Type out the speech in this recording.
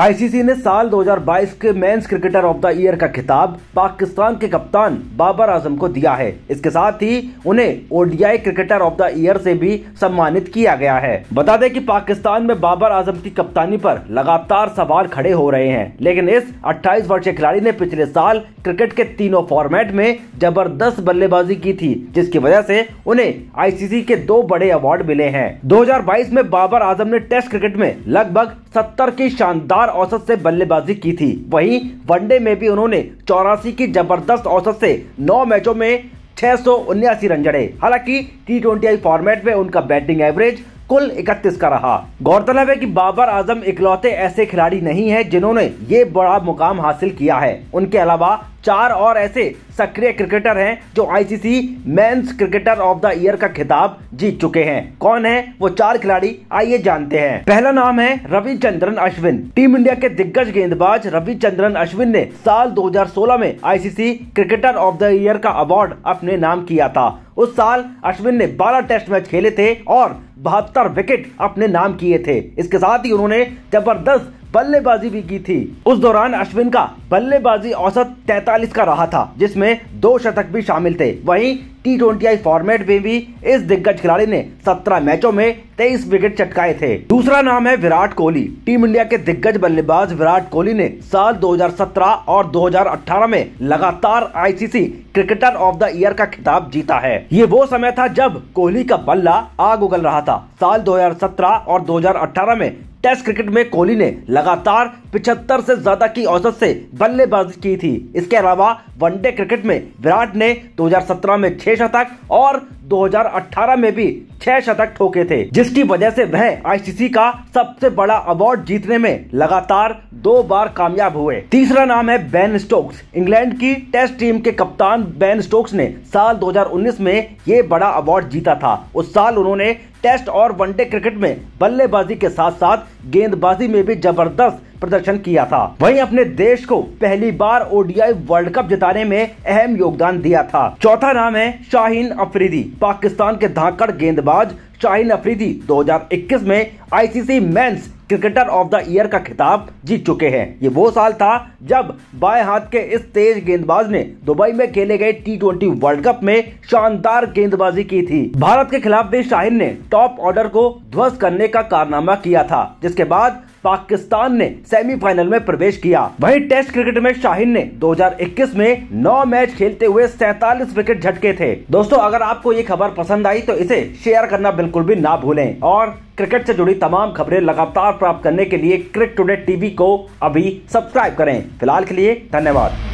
ICC ने साल 2022 के men's cricketer of the year का खिताब पाकिस्तान के कप्तान बाबर आजम को दिया है इसके साथ ही उन्हें ODI cricketer of the year से भी सम्मानित किया गया है बता दें कि पाकिस्तान में बाबर आजम की कप्तानी पर लगातार सवाल खड़े हो रहे हैं लेकिन इस 28 वर्षीय खिलाड़ी ने पिछले साल क्रिकेट के तीनों फॉर्मेट में जबरदस्त बल्लेबाजी की थी जिसकी वजह से उन्हें आईसीसी के दो बड़े अवार्ड मिले हैं 2022 में बाबर आजम ने टेस्ट क्रिकेट में लगभग सत्तर की शानदार चार औसत से बल्लेबाजी की थी वहीं वनडे में भी उन्होंने चौरासी की जबरदस्त औसत से नौ मैचों में छह रन जड़े हालांकि टी ट्वेंटी फॉर्मेट में उनका बैटिंग एवरेज कुल 31 का रहा गौरतलब है कि बाबर आजम इकलौते ऐसे खिलाड़ी नहीं है जिन्होंने ये बड़ा मुकाम हासिल किया है उनके अलावा चार और ऐसे सक्रिय क्रिकेटर हैं जो ICC men's cricketer of the year का खिताब जीत चुके हैं कौन है वो चार खिलाड़ी आइए जानते हैं पहला नाम है रविचंद्रन अश्विन टीम इंडिया के दिग्गज गेंदबाज रविचंद्रन अश्विन ने साल 2016 में ICC cricketer of the year का अवार्ड अपने नाम किया था उस साल अश्विन ने 12 टेस्ट मैच खेले थे और बहत्तर विकेट अपने नाम किए थे इसके साथ ही उन्होंने जबरदस्त बल्लेबाजी भी की थी उस दौरान अश्विन का बल्लेबाजी औसत तैतालीस का रहा था जिसमें दो शतक भी शामिल थे वहीं टी ट्वेंटी फॉर्मेट में भी इस दिग्गज खिलाड़ी ने 17 मैचों में 23 विकेट चटकाए थे दूसरा नाम है विराट कोहली टीम इंडिया के दिग्गज बल्लेबाज विराट कोहली ने साल 2017 और 2018 में लगातार ICC cricketer of the year का खिताब जीता है ये वो समय था जब कोहली का बल्ला आग उगल रहा था साल 2017 और 2018 में टेस्ट क्रिकेट में कोहली ने लगातार पिछहत्तर से ज्यादा की औसत से बल्लेबाजी की थी इसके अलावा वनडे क्रिकेट में विराट ने 2017 में छह शतक और 2018 में भी छह शतक ठोके थे जिसकी वजह से वह आईसीसी का सबसे बड़ा अवार्ड जीतने में लगातार दो बार कामयाब हुए तीसरा नाम है बेन स्टोक्स इंग्लैंड की टेस्ट टीम के कप्तान बेन स्टोक्स ने साल 2019 में ये बड़ा अवार्ड जीता था उस साल उन्होंने टेस्ट और वनडे क्रिकेट में बल्लेबाजी के साथ साथ गेंदबाजी में भी जबरदस्त प्रदर्शन किया था वहीं अपने देश को पहली बार ओडीआई वर्ल्ड कप जिताने में अहम योगदान दिया था चौथा नाम है शाहीन अफरीदी पाकिस्तान के धाकड़ गेंदबाज शाहीन अफरीदी 2021 में ICC men's cricketer of the year का खिताब जीत चुके हैं ये वो साल था जब बाएं हाथ के इस तेज गेंदबाज ने दुबई में खेले गए टी ट्वेंटी वर्ल्ड कप में शानदार गेंदबाजी की थी भारत के खिलाफ भी शाहिन ने टॉप ऑर्डर को ध्वस्त करने का कारनामा किया था जिसके बाद पाकिस्तान ने सेमीफाइनल में प्रवेश किया वही टेस्ट क्रिकेट में शाहिन ने 2021 में 9 मैच खेलते हुए सैतालीस विकेट झटके थे दोस्तों अगर आपको ये खबर पसंद आई तो इसे शेयर करना बिल्कुल भी ना भूलें और क्रिकेट से जुड़ी तमाम खबरें लगातार प्राप्त करने के लिए क्रिक टुडे टीवी को अभी सब्सक्राइब करें फिलहाल के लिए धन्यवाद